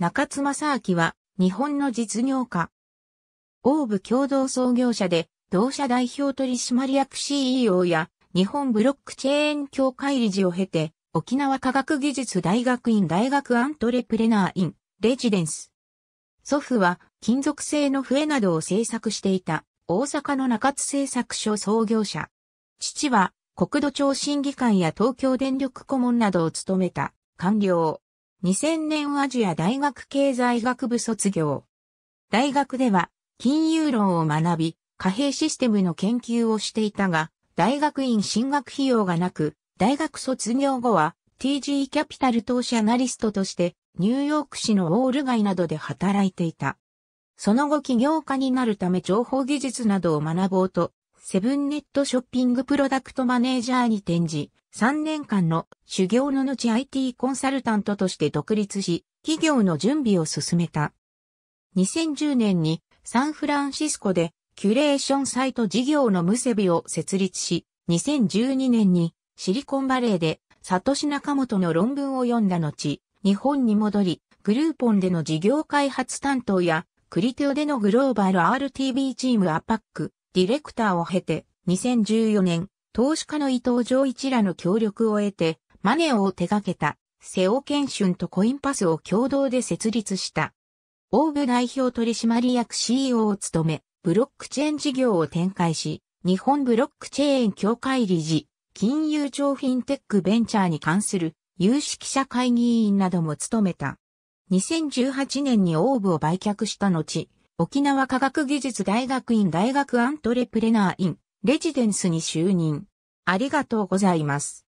中津正明は、日本の実業家。オーブ共同創業者で、同社代表取締役 CEO や、日本ブロックチェーン協会理事を経て、沖縄科学技術大学院大学アントレプレナーイン、レジデンス。祖父は、金属製の笛などを製作していた、大阪の中津製作所創業者。父は、国土庁審議官や東京電力顧問などを務めた、官僚。2000年アジア大学経済学部卒業。大学では金融論を学び、貨幣システムの研究をしていたが、大学院進学費用がなく、大学卒業後は TG キャピタル投資アナリストとしてニューヨーク市のオール街などで働いていた。その後起業家になるため情報技術などを学ぼうと、セブンネットショッピングプロダクトマネージャーに転じ、3年間の修行の後 IT コンサルタントとして独立し、企業の準備を進めた。2010年にサンフランシスコでキュレーションサイト事業のムセビを設立し、2012年にシリコンバレーでサトシ中本の論文を読んだ後、日本に戻り、グルーポンでの事業開発担当や、クリテオでのグローバル r t b チームアパック、ディレクターを経て、2014年、投資家の伊藤上一らの協力を得て、マネオを手掛けた、瀬尾ュ春とコインパスを共同で設立した。オーブ代表取締役 CEO を務め、ブロックチェーン事業を展開し、日本ブロックチェーン協会理事、金融庁フィンテックベンチャーに関する有識者会議員なども務めた。2018年にオーブを売却した後、沖縄科学技術大学院大学アントレプレナー院レジデンスに就任。ありがとうございます。